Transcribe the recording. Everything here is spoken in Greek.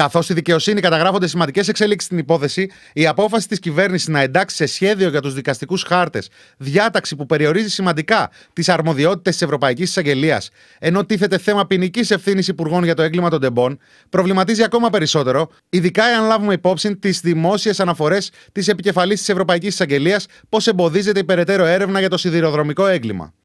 Καθώ στη δικαιοσύνη καταγράφονται σημαντικές εξέλιξει στην υπόθεση, η απόφαση της κυβέρνησης να εντάξει σε σχέδιο για τους δικαστικούς χάρτες διάταξη που περιορίζει σημαντικά τις αρμοδιότητες της Ευρωπαϊκής Εισαγγελίας, ενώ τίθεται θέμα ποινικής ευθύνης υπουργών για το έγκλημα των τεμπών, προβληματίζει ακόμα περισσότερο, ειδικά εάν λάβουμε υπόψη τις δημόσιες αναφορές της επικεφαλής της Ευρωπαϊκής Εισαγγελίας πω εμποδίζεται η περαιτέρω έρευνα για το σιδηροδρομικό έγκλημα.